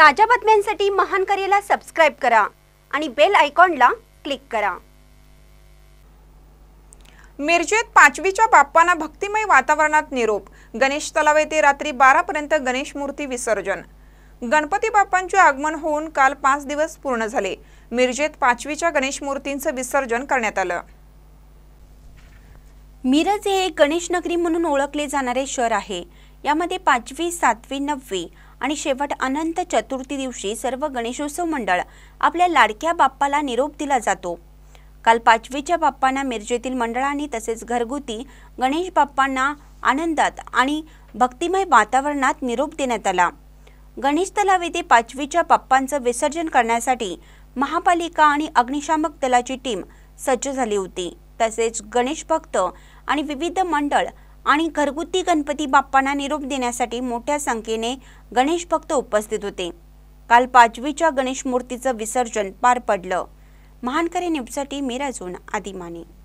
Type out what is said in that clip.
ताज्या बातम्यांसाठी महान करेला सबस्क्राईब करा आणि बेल आयकॉनला क्लिक करा मिरजेत पाचवीच्या बाप्पांना भक्तिमय वातावरणात निरोप गणेश तलाव येथे रात्री पर्यंत गणेश मूर्ती विसर्जन गणपती बाप्पांचे आगमन होऊन काल पाच दिवस पूर्ण झाले मिरजेत पाचवीच्या गणेश मूर्तींचं विसर्जन करण्यात आलं मिरज हे गणेश नगरी म्हणून ओळखले जाणारे शहर आहे यामध्ये पाचवी सातवी नववी आणि शेवट अनंत चतुर्थी दिवशी सर्व गणेशोत्सव मंडळ आपल्या लाडक्या बाप्पाला निरोप दिला जातो काल पाचवीच्या बाप्पांना मिरजेतील मंडळांनी तसेच घरगुती गणेश बाप्पांना आनंदात आणि भक्तिमय वातावरणात निरोप देण्यात आला गणेश तलाव येथे पाचवीच्या बाप्पांचं विसर्जन करण्यासाठी महापालिका आणि अग्निशामक दलाची टीम सज्ज झाली होती तसेच गणेश भक्त आणि विविध मंडळ आणि घरगुती गणपती बाप्पांना निरोप देण्यासाठी मोठ्या संख्येने गणेश भक्त उपस्थित होते काल पाचवीच्या गणेश मूर्तीचं विसर्जन पार पडलं महानकरे न्यूजसाठी मिराजून आदिमाने